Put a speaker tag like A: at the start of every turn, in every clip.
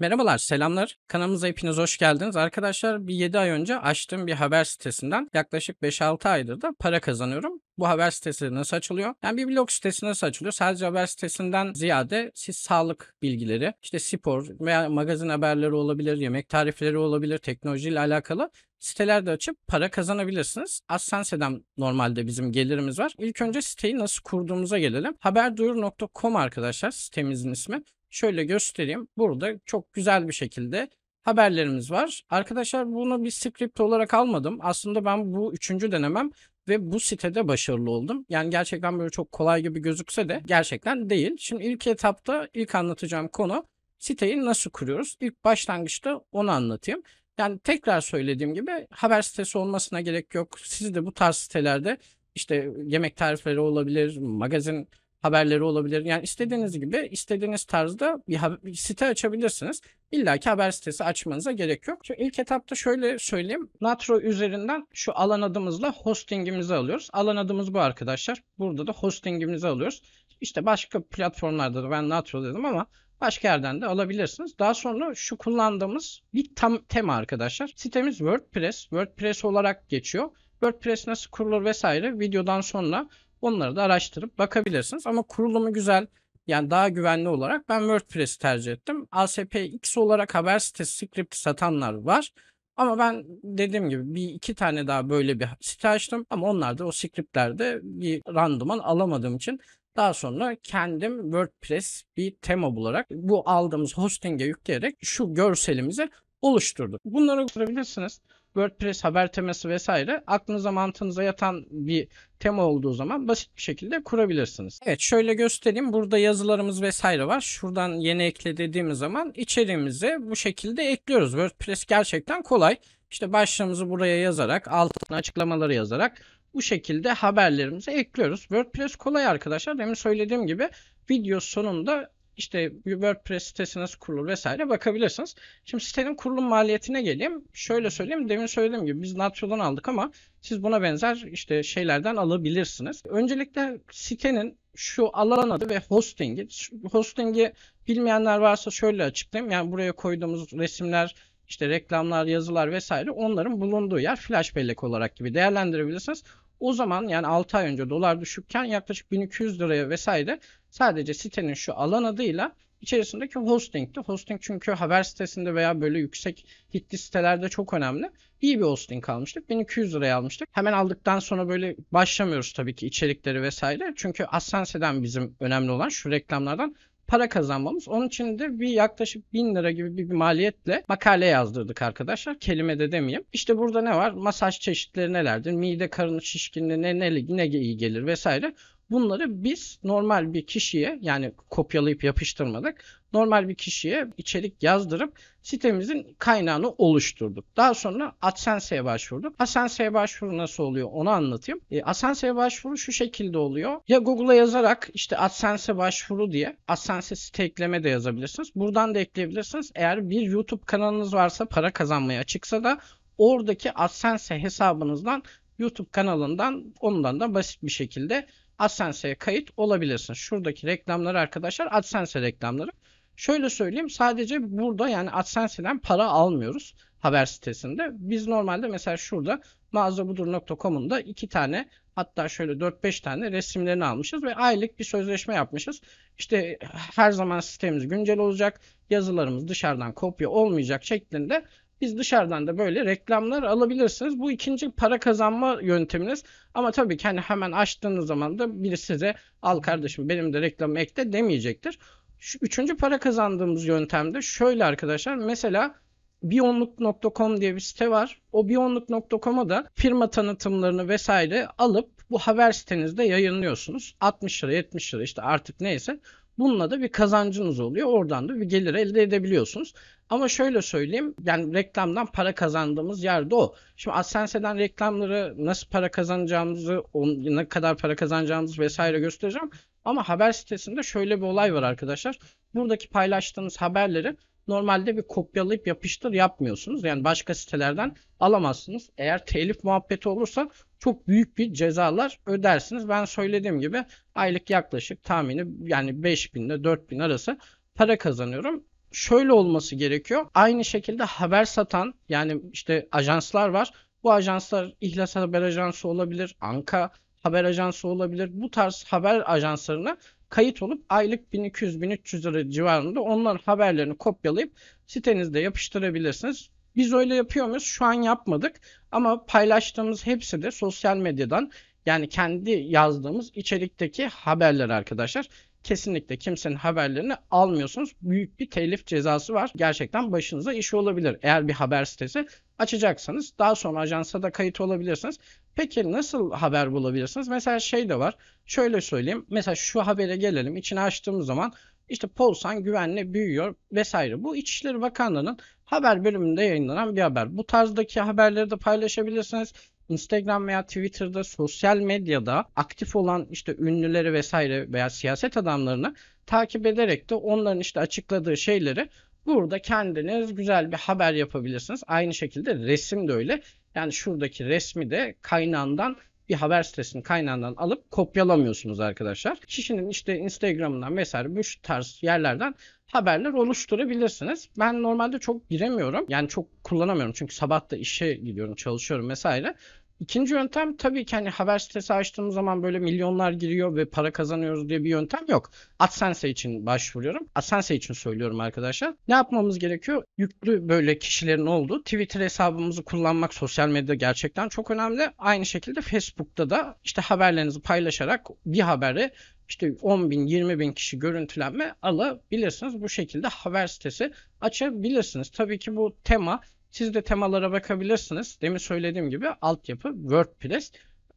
A: Merhabalar, selamlar. Kanalımıza hepiniz hoş geldiniz. Arkadaşlar bir 7 ay önce açtığım bir haber sitesinden yaklaşık 5-6 aydır da para kazanıyorum. Bu haber sitesi nasıl açılıyor? Yani bir blog sitesi nasıl açılıyor? Sadece haber sitesinden ziyade siz sağlık bilgileri, işte spor veya magazin haberleri olabilir, yemek tarifleri olabilir, teknolojiyle alakalı sitelerde açıp para kazanabilirsiniz. AdSense'den normalde bizim gelirimiz var. İlk önce siteyi nasıl kurduğumuza gelelim. Haberduyur.com arkadaşlar sitemizin ismi. Şöyle göstereyim. Burada çok güzel bir şekilde haberlerimiz var. Arkadaşlar bunu bir script olarak almadım. Aslında ben bu üçüncü denemem ve bu sitede başarılı oldum. Yani gerçekten böyle çok kolay gibi gözükse de gerçekten değil. Şimdi ilk etapta ilk anlatacağım konu siteyi nasıl kuruyoruz? İlk başlangıçta onu anlatayım. Yani tekrar söylediğim gibi haber sitesi olmasına gerek yok. Siz de bu tarz sitelerde işte yemek tarifleri olabilir, magazin haberleri olabilir. Yani istediğiniz gibi istediğiniz tarzda bir, bir site açabilirsiniz. İlla ki haber sitesi açmanıza gerek yok. Şimdi ilk etapta şöyle söyleyeyim. Natro üzerinden şu alan adımızla hostingimizi alıyoruz. Alan adımız bu arkadaşlar. Burada da hostingimizi alıyoruz. İşte başka platformlarda da ben Natro dedim ama Başka yerden de alabilirsiniz. Daha sonra şu kullandığımız bir tam tema arkadaşlar. Sitemiz WordPress. WordPress olarak geçiyor. WordPress nasıl kurulur vesaire videodan sonra Onları da araştırıp bakabilirsiniz ama kurulumu güzel. Yani daha güvenli olarak ben WordPress'i tercih ettim. ASPX olarak haber sitesi script satanlar var. Ama ben dediğim gibi bir iki tane daha böyle bir site açtım. Ama onlar da o scriptlerde bir randıman alamadığım için daha sonra kendim WordPress bir tema bularak bu aldığımız hosting'e yükleyerek şu görselimizi oluşturduk. Bunları görebilirsiniz. WordPress haber temesi vesaire aklınıza mantığınıza yatan bir tema olduğu zaman basit bir şekilde kurabilirsiniz. Evet şöyle göstereyim. Burada yazılarımız vesaire var. Şuradan yeni ekle dediğimiz zaman içeriğimizi bu şekilde ekliyoruz. WordPress gerçekten kolay. İşte başlığımızı buraya yazarak, altına açıklamaları yazarak bu şekilde haberlerimizi ekliyoruz. WordPress kolay arkadaşlar. Demin söylediğim gibi video sonunda işte WordPress sitesi nasıl kurulur vesaire bakabilirsiniz. Şimdi sitenin kurulum maliyetine geleyim. Şöyle söyleyeyim. Demin söylediğim gibi biz Natrio'dan aldık ama siz buna benzer işte şeylerden alabilirsiniz. Öncelikle sitenin şu alan adı ve hostingi. Hostingi bilmeyenler varsa şöyle açıklayayım. Yani buraya koyduğumuz resimler, işte reklamlar, yazılar vesaire onların bulunduğu yer flash bellek olarak gibi değerlendirebilirsiniz. O zaman yani 6 ay önce dolar düşükken yaklaşık 1200 liraya vesaire Sadece sitenin şu alan adıyla içerisindeki hosting'ti. Hosting çünkü haber sitesinde veya böyle yüksek hitli sitelerde çok önemli. İyi bir hosting almıştık. 1200 liraya almıştık. Hemen aldıktan sonra böyle başlamıyoruz tabii ki içerikleri vesaire. Çünkü Ascense'den bizim önemli olan şu reklamlardan para kazanmamız. Onun için de bir yaklaşık 1000 lira gibi bir, maliyetle makale yazdırdık arkadaşlar. Kelime de demeyeyim. İşte burada ne var? Masaj çeşitleri nelerdir? Mide karın şişkinliğine ne, ne, ne iyi gelir vesaire. Bunları biz normal bir kişiye yani kopyalayıp yapıştırmadık. Normal bir kişiye içerik yazdırıp sitemizin kaynağını oluşturduk. Daha sonra AdSense'e başvurduk. AdSense'e başvuru nasıl oluyor onu anlatayım. E, AdSense'e başvuru şu şekilde oluyor. Ya Google'a yazarak işte AdSense başvuru diye AdSense site ekleme de yazabilirsiniz. Buradan da ekleyebilirsiniz. Eğer bir YouTube kanalınız varsa para kazanmaya açıksa da oradaki AdSense hesabınızdan YouTube kanalından ondan da basit bir şekilde AdSense'e kayıt olabilirsin. Şuradaki reklamlar arkadaşlar AdSense reklamları. Şöyle söyleyeyim sadece burada yani AdSense'den para almıyoruz haber sitesinde. Biz normalde mesela şurada mağazabudur.com'un da iki tane hatta şöyle 4-5 tane resimlerini almışız ve aylık bir sözleşme yapmışız. İşte her zaman sistemimiz güncel olacak, yazılarımız dışarıdan kopya olmayacak şeklinde biz dışarıdan da böyle reklamlar alabilirsiniz. Bu ikinci para kazanma yönteminiz. Ama tabii ki hani hemen açtığınız zaman da biri size al kardeşim benim de reklamı ekle demeyecektir. Şu üçüncü para kazandığımız yöntemde şöyle arkadaşlar. Mesela biyonluk.com diye bir site var. O biyonluk.com'a da firma tanıtımlarını vesaire alıp bu haber sitenizde yayınlıyorsunuz. 60 lira 70 lira işte artık neyse. Bununla da bir kazancınız oluyor. Oradan da bir gelir elde edebiliyorsunuz. Ama şöyle söyleyeyim. Yani reklamdan para kazandığımız yerde o. Şimdi AdSense'den reklamları nasıl para kazanacağımızı, ne kadar para kazanacağımızı vesaire göstereceğim. Ama haber sitesinde şöyle bir olay var arkadaşlar. Buradaki paylaştığınız haberleri normalde bir kopyalayıp yapıştır yapmıyorsunuz. Yani başka sitelerden alamazsınız. Eğer telif muhabbeti olursa çok büyük bir cezalar ödersiniz. Ben söylediğim gibi aylık yaklaşık tahmini yani 5000 ile 4000 arası para kazanıyorum. Şöyle olması gerekiyor. Aynı şekilde haber satan yani işte ajanslar var. Bu ajanslar İhlas Haber Ajansı olabilir, Anka Haber Ajansı olabilir. Bu tarz haber ajanslarına kayıt olup aylık 1200-1300 lira civarında Onlar haberlerini kopyalayıp sitenizde yapıştırabilirsiniz. Biz öyle yapıyor muyuz? Şu an yapmadık ama paylaştığımız hepsi de sosyal medyadan yani kendi yazdığımız içerikteki haberler arkadaşlar kesinlikle kimsenin haberlerini almıyorsunuz. Büyük bir telif cezası var. Gerçekten başınıza iş olabilir. Eğer bir haber sitesi açacaksanız daha sonra ajansa da kayıt olabilirsiniz. Peki nasıl haber bulabilirsiniz? Mesela şey de var. Şöyle söyleyeyim. Mesela şu habere gelelim. İçini açtığımız zaman işte Polsan güvenle büyüyor vesaire. Bu İçişleri Bakanlığı'nın haber bölümünde yayınlanan bir haber. Bu tarzdaki haberleri de paylaşabilirsiniz. Instagram veya Twitter'da sosyal medyada aktif olan işte ünlüleri vesaire veya siyaset adamlarını takip ederek de onların işte açıkladığı şeyleri burada kendiniz güzel bir haber yapabilirsiniz. Aynı şekilde resim de öyle. Yani şuradaki resmi de kaynağından bir haber sitesinin kaynağından alıp kopyalamıyorsunuz arkadaşlar. Kişinin işte Instagram'dan vesaire bu tarz yerlerden haberler oluşturabilirsiniz. Ben normalde çok giremiyorum. Yani çok kullanamıyorum. Çünkü sabah da işe gidiyorum, çalışıyorum vesaire. İkinci yöntem tabii ki hani haber sitesi açtığımız zaman böyle milyonlar giriyor ve para kazanıyoruz diye bir yöntem yok. AdSense için başvuruyorum. AdSense için söylüyorum arkadaşlar. Ne yapmamız gerekiyor? Yüklü böyle kişilerin olduğu Twitter hesabımızı kullanmak sosyal medyada gerçekten çok önemli. Aynı şekilde Facebook'ta da işte haberlerinizi paylaşarak bir haberi işte 10 bin 20 bin kişi görüntülenme alabilirsiniz. Bu şekilde haber sitesi açabilirsiniz. Tabii ki bu tema siz de temalara bakabilirsiniz. Demin söylediğim gibi altyapı WordPress.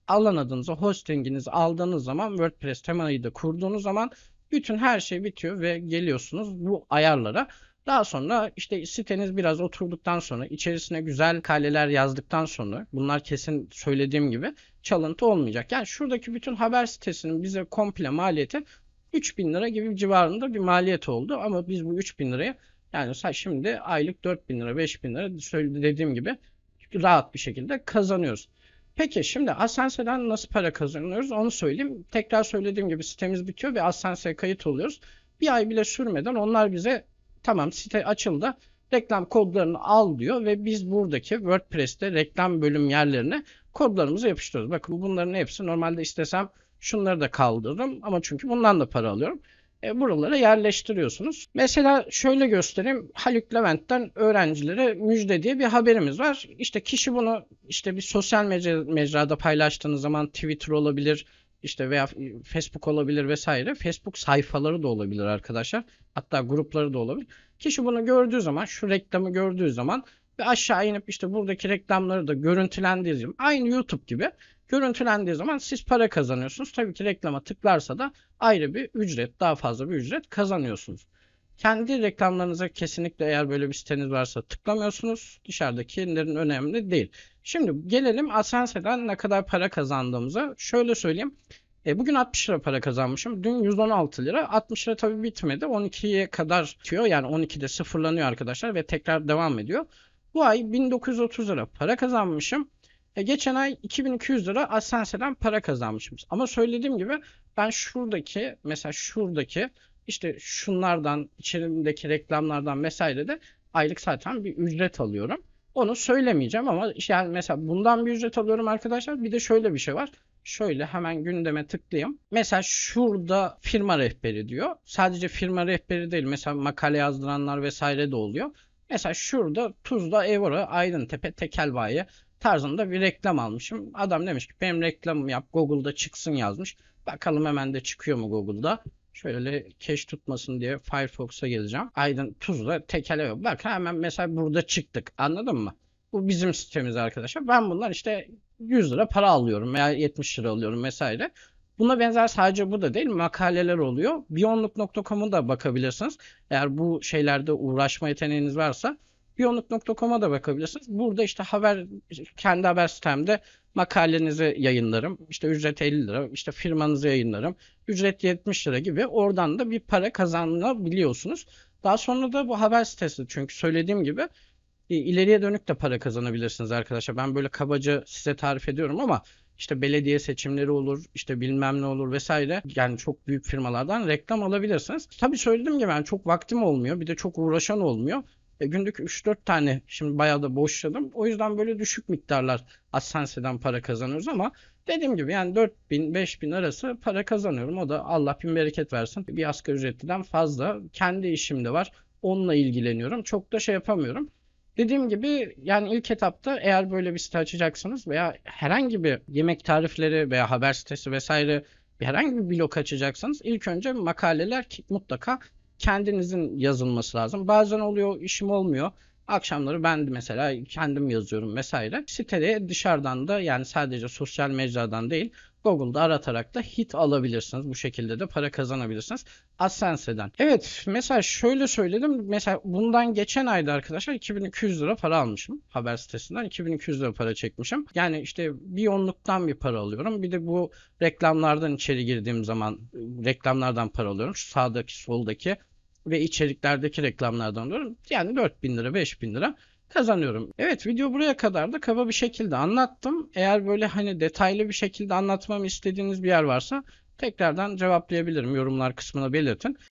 A: Alan adınızı, hostinginizi aldığınız zaman WordPress temayı da kurduğunuz zaman bütün her şey bitiyor ve geliyorsunuz bu ayarlara. Daha sonra işte siteniz biraz oturduktan sonra içerisine güzel kaleler yazdıktan sonra bunlar kesin söylediğim gibi çalıntı olmayacak. Yani şuradaki bütün haber sitesinin bize komple maliyeti 3000 lira gibi civarında bir maliyet oldu ama biz bu 3000 liraya yani sen şimdi aylık 4 bin lira 5 bin lira dediğim gibi rahat bir şekilde kazanıyoruz. Peki şimdi Asense'den nasıl para kazanıyoruz onu söyleyeyim. Tekrar söylediğim gibi sitemiz bitiyor ve Asense'ye kayıt oluyoruz. Bir ay bile sürmeden onlar bize tamam site açıldı reklam kodlarını al diyor ve biz buradaki WordPress'te reklam bölüm yerlerine kodlarımızı yapıştırıyoruz. Bakın bunların hepsi normalde istesem şunları da kaldırırım ama çünkü bundan da para alıyorum e, buralara yerleştiriyorsunuz. Mesela şöyle göstereyim. Haluk Levent'ten öğrencilere müjde diye bir haberimiz var. İşte kişi bunu işte bir sosyal mecra, mecrada paylaştığınız zaman Twitter olabilir, işte veya Facebook olabilir vesaire. Facebook sayfaları da olabilir arkadaşlar. Hatta grupları da olabilir. Kişi bunu gördüğü zaman, şu reklamı gördüğü zaman ve aşağı inip işte buradaki reklamları da görüntülendiği zaman aynı YouTube gibi görüntülendiği zaman siz para kazanıyorsunuz. Tabii ki reklama tıklarsa da ayrı bir ücret, daha fazla bir ücret kazanıyorsunuz. Kendi reklamlarınıza kesinlikle eğer böyle bir siteniz varsa tıklamıyorsunuz. Dışarıdakilerin önemli değil. Şimdi gelelim Asense'den ne kadar para kazandığımıza. Şöyle söyleyeyim. E, bugün 60 lira para kazanmışım. Dün 116 lira. 60 lira tabii bitmedi. 12'ye kadar çıkıyor. Yani 12'de sıfırlanıyor arkadaşlar ve tekrar devam ediyor. Bu ay 1930 lira para kazanmışım. E, geçen ay 2200 lira Asense'den para kazanmışım. Ama söylediğim gibi ben şuradaki mesela şuradaki işte şunlardan içerimdeki reklamlardan vesaire de aylık zaten bir ücret alıyorum. Onu söylemeyeceğim ama yani mesela bundan bir ücret alıyorum arkadaşlar. Bir de şöyle bir şey var. Şöyle hemen gündeme tıklayayım. Mesela şurada firma rehberi diyor. Sadece firma rehberi değil. Mesela makale yazdıranlar vesaire de oluyor. Mesela şurada Tuzla Evora Aydıntepe Tekelbayi tarzında bir reklam almışım. Adam demiş ki benim reklamımı yap Google'da çıksın yazmış. Bakalım hemen de çıkıyor mu Google'da. Şöyle keş tutmasın diye Firefox'a geleceğim. Aydın Tuzla Tekel Bak hemen mesela burada çıktık. Anladın mı? Bu bizim sitemiz arkadaşlar. Ben bunlar işte 100 lira para alıyorum veya 70 lira alıyorum vesaire. Buna benzer sadece bu da değil makaleler oluyor. Biyonluk.com'a da bakabilirsiniz. Eğer bu şeylerde uğraşma yeteneğiniz varsa biyonluk.com'a da bakabilirsiniz. Burada işte haber kendi haber sistemde makalenizi yayınlarım. İşte ücret 50 lira, işte firmanızı yayınlarım. Ücret 70 lira gibi oradan da bir para kazanabiliyorsunuz. Daha sonra da bu haber sitesi çünkü söylediğim gibi e, ileriye dönük de para kazanabilirsiniz arkadaşlar. Ben böyle kabaca size tarif ediyorum ama işte belediye seçimleri olur, işte bilmem ne olur vesaire. Yani çok büyük firmalardan reklam alabilirsiniz. Tabii söylediğim gibi yani çok vaktim olmuyor. Bir de çok uğraşan olmuyor. E, günlük 3-4 tane şimdi bayağı da boşladım. O yüzden böyle düşük miktarlar AdSense'den para kazanıyoruz ama dediğim gibi yani 4000 5000 arası para kazanıyorum. O da Allah bin bereket versin. Bir asgari ücretliden fazla. Kendi işim de var. Onunla ilgileniyorum. Çok da şey yapamıyorum. Dediğim gibi yani ilk etapta eğer böyle bir site açacaksanız veya herhangi bir yemek tarifleri veya haber sitesi vesaire bir herhangi bir blog açacaksanız ilk önce makaleler mutlaka kendinizin yazılması lazım. Bazen oluyor işim olmuyor Akşamları ben mesela kendim yazıyorum vesaire. Sitede dışarıdan da yani sadece sosyal mecradan değil Google'da aratarak da hit alabilirsiniz. Bu şekilde de para kazanabilirsiniz. AdSense'den. Evet mesela şöyle söyledim. Mesela bundan geçen ayda arkadaşlar 2200 lira para almışım. Haber sitesinden 2200 lira para çekmişim. Yani işte bir onluktan bir para alıyorum. Bir de bu reklamlardan içeri girdiğim zaman reklamlardan para alıyorum. Şu sağdaki soldaki ve içeriklerdeki reklamlardan diyorum. Yani 4000 lira 5000 lira kazanıyorum. Evet video buraya kadar da kaba bir şekilde anlattım. Eğer böyle hani detaylı bir şekilde anlatmamı istediğiniz bir yer varsa tekrardan cevaplayabilirim. Yorumlar kısmına belirtin.